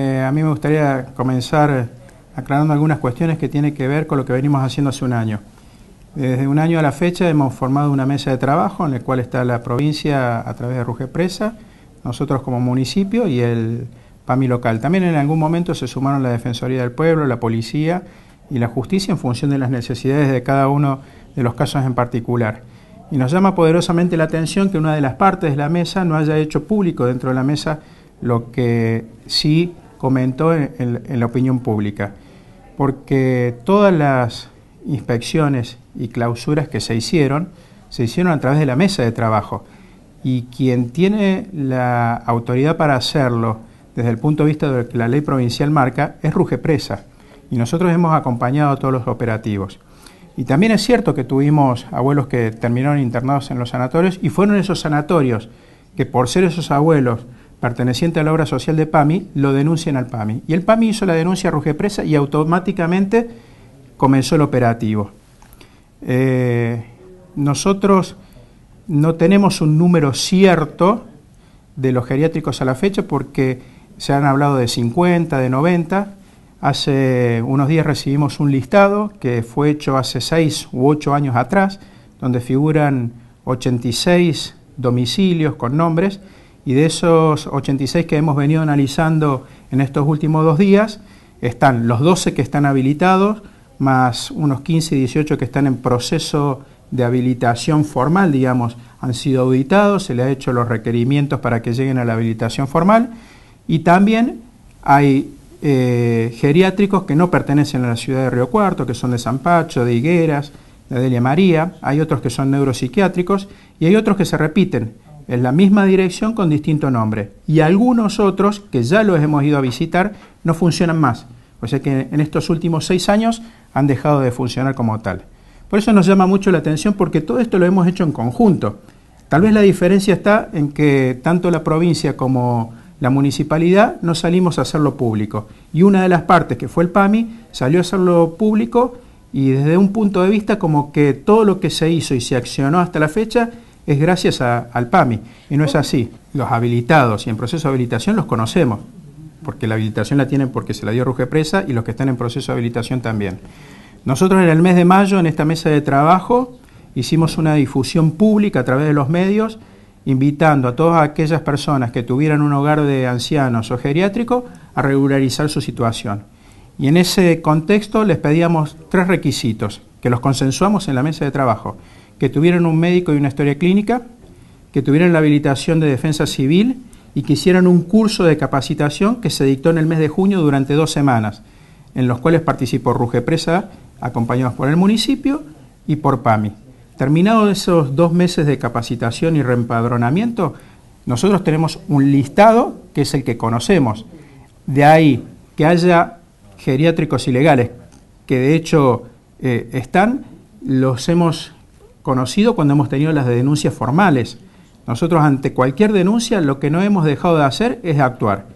Eh, a mí me gustaría comenzar aclarando algunas cuestiones que tienen que ver con lo que venimos haciendo hace un año. Desde un año a la fecha hemos formado una mesa de trabajo en la cual está la provincia a través de Ruge Presa, nosotros como municipio y el PAMI local. También en algún momento se sumaron la Defensoría del Pueblo, la Policía y la Justicia en función de las necesidades de cada uno de los casos en particular. Y nos llama poderosamente la atención que una de las partes de la mesa no haya hecho público dentro de la mesa lo que sí comentó en, la opinión pública, porque todas las inspecciones y clausuras que se hicieron, se hicieron a través de la mesa de trabajo. Y quien tiene la autoridad para hacerlo desde el punto de vista de lo que la ley provincial marca es Rugepresa. Y nosotros hemos acompañado todos los operativos. Y también es cierto que tuvimos abuelos que terminaron internados en los sanatorios y fueron esos sanatorios que por ser esos abuelos perteneciente a la obra social de PAMI, lo denuncian al PAMI. Y el PAMI hizo la denuncia a Rugepresa y automáticamente comenzó el operativo. Eh, nosotros no tenemos un número cierto de los geriátricos a la fecha porque se han hablado de 50, de 90. Hace unos días recibimos un listado que fue hecho hace 6 u 8 años atrás, donde figuran 86 domicilios con nombres y de esos 86 que hemos venido analizando en estos últimos dos días, están los 12 que están habilitados, más unos 15 y 18 que están en proceso de habilitación formal, digamos, han sido auditados, se le ha hecho los requerimientos para que lleguen a la habilitación formal, y también hay eh, geriátricos que no pertenecen a la ciudad de Río Cuarto, que son de San Pacho, de Higueras, de Delia María, hay otros que son neuropsiquiátricos y hay otros que se repiten en la misma dirección con distinto nombre. Y algunos otros, que ya los hemos ido a visitar, no funcionan más. O sea que en estos últimos seis años han dejado de funcionar como tal. Por eso nos llama mucho la atención porque todo esto lo hemos hecho en conjunto. Tal vez la diferencia está en que tanto la provincia como la municipalidad no salimos a hacerlo público. Y una de las partes, que fue el PAMI, salió a hacerlo público y desde un punto de vista como que todo lo que se hizo y se accionó hasta la fecha es gracias al PAMI. Y no es así. Los habilitados y en proceso de habilitación los conocemos, porque la habilitación la tienen porque se la dio Ruge Presa y los que están en proceso de habilitación también. Nosotros en el mes de mayo, en esta mesa de trabajo, hicimos una difusión pública a través de los medios, invitando a todas aquellas personas que tuvieran un hogar de ancianos o geriátrico a regularizar su situación. Y en ese contexto les pedíamos tres requisitos, que los consensuamos en la mesa de trabajo, que tuvieran un médico y una historia clínica, que tuvieran la habilitación de defensa civil y que hicieran un curso de capacitación que se dictó en el mes de junio durante dos semanas, en los cuales participó Ruge Presa, acompañados por el municipio y por PAMI. Terminados esos dos meses de capacitación y reempadronamiento, nosotros tenemos un listado que es el que conocemos. De ahí que haya geriátricos ilegales, que de hecho eh, están, los hemos conocido cuando hemos tenido las denuncias formales. Nosotros ante cualquier denuncia lo que no hemos dejado de hacer es actuar.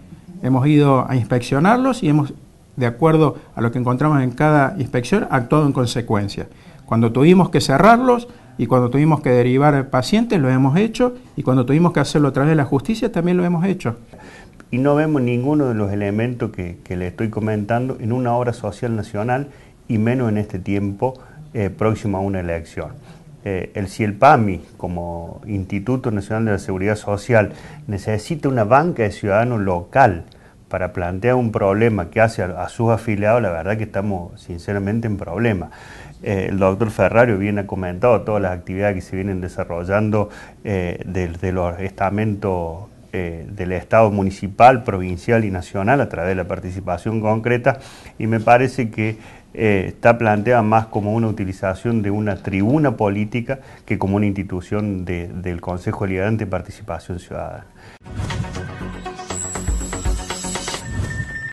Hemos ido a inspeccionarlos y hemos, de acuerdo a lo que encontramos en cada inspección, actuado en consecuencia. Cuando tuvimos que cerrarlos y cuando tuvimos que derivar pacientes lo hemos hecho y cuando tuvimos que hacerlo a través de la justicia también lo hemos hecho. Y no vemos ninguno de los elementos que, le estoy comentando en una obra social nacional y menos en este tiempo eh, próximo a una elección. Eh, el CIELPAMI, como Instituto Nacional de la Seguridad Social, necesita una banca de ciudadanos local para plantear un problema que hace a, sus afiliados, la verdad que estamos sinceramente en problema. Eh, el doctor Ferrario bien ha comentado todas las actividades que se vienen desarrollando eh, desde los estamentos eh, del Estado municipal, provincial y nacional a través de la participación concreta y me parece que eh, está planteada más como una utilización de una tribuna política que como una institución del Consejo Liberante de Participación Ciudadana.